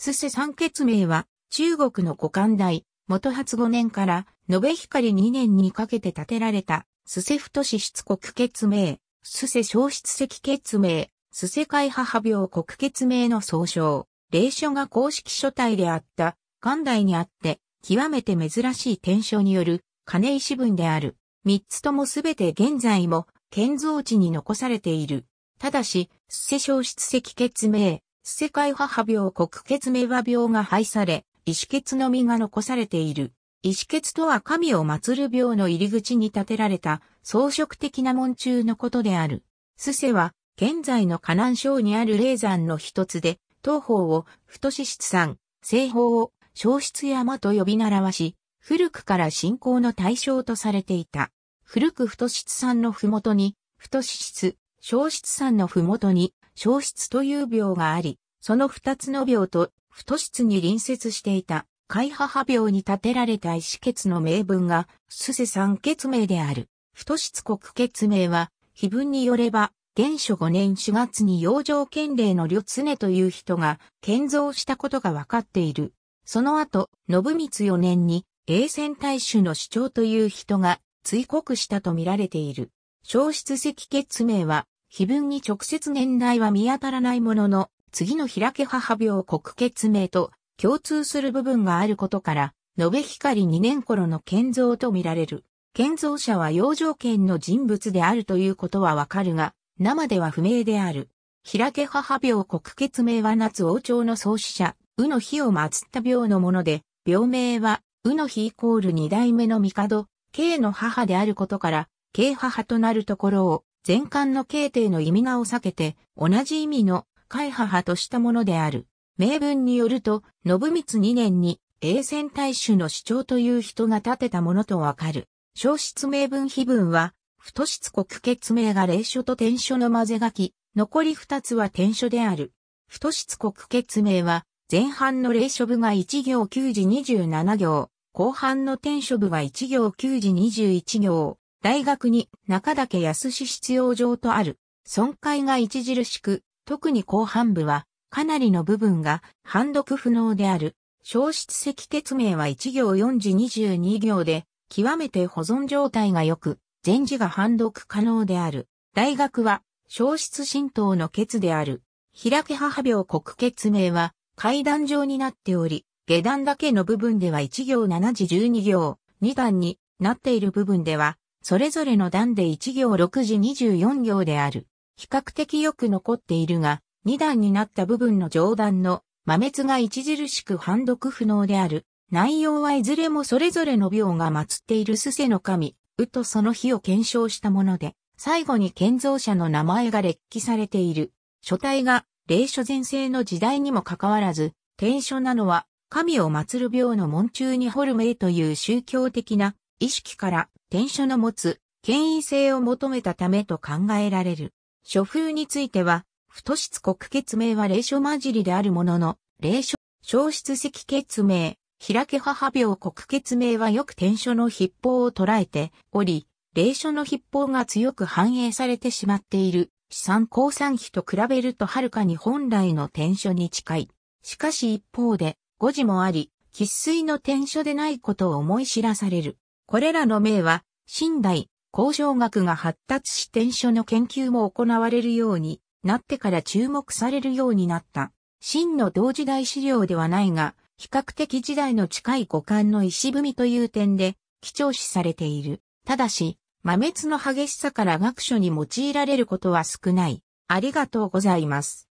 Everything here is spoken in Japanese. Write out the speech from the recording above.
すせ三血名は、中国の古漢大、元初五年から、延べ光二年にかけて建てられた、すせ太子出国血名、すせ小失石血名、すせ海母病国血名の総称。霊書が公式書体であった、漢代にあって、極めて珍しい天書による、金石文である。三つともすべて現在も、建造地に残されている。ただし、すせ小失石決名、世界母病国血目和病が廃され、石血の実が残されている。石血とは神を祀る病の入り口に建てられた装飾的な門中のことである。スセは、現在の河南省にある霊山の一つで、東方を太子室山、西方を小室山と呼び習わし、古くから信仰の対象とされていた。古く太子室山のふもとに、太子室、小室山のふもとに、消失という病があり、その二つの病と、不都室に隣接していた、海母病に建てられた意血決の名分が、すせ三決名である。不都室国決名は、碑文によれば、元初5年4月に養生県令の旅常という人が建造したことが分かっている。その後、信光4年に、永仙大衆の主張という人が追告したと見られている。消失石決名は、碑文に直接年代は見当たらないものの、次の開け母病国血名と共通する部分があることから、延べ光二年頃の建造とみられる。建造者は養生県の人物であるということはわかるが、生では不明である。開け母病国血名は夏王朝の創始者、宇の日を祀った病のもので、病名は、宇の日イコール二代目の帝、慶の母であることから、慶母となるところを、前漢の形定の意味名を避けて、同じ意味の海母としたものである。名文によると、信光2年に、永泉大衆の主張という人が建てたものとわかる。小失名文碑文は、太市国決名が霊書と天書の混ぜ書き、残り二つは天書である。太市国決名は、前半の霊書部が1行9時27行、後半の天書部が1行9時21行、大学に中岳康必要上とある損壊が著しく、特に後半部はかなりの部分が判読不能である。消失石結名は1行4字22行で、極めて保存状態が良く、全字が判読可能である。大学は、消失神道の血である。開け母病国血名は、階段状になっており、下段だけの部分では1行7字12行、2段になっている部分では、それぞれの段で1行6時24行である。比較的よく残っているが、2段になった部分の上段の真滅が著しく判読不能である。内容はいずれもそれぞれの病が祀っているすせの神、うとその日を検証したもので、最後に建造者の名前が列記されている。書体が霊書前世の時代にもかかわらず、天書なのは神を祀る病の門中にホルメイという宗教的な意識から転書の持つ権威性を求めたためと考えられる。書風については、不都市国決名は霊書混じりであるものの、霊書、小失石決名、開け母病国決名はよく転書の筆法を捉えており、霊書の筆法が強く反映されてしまっている。資産交産費と比べるとはるかに本来の転書に近い。しかし一方で、誤字もあり、喫水の転書でないことを思い知らされる。これらの名は、新代、交渉学が発達し転書の研究も行われるようになってから注目されるようになった。真の同時代資料ではないが、比較的時代の近い五感の石踏みという点で、貴重視されている。ただし、魔滅の激しさから学書に用いられることは少ない。ありがとうございます。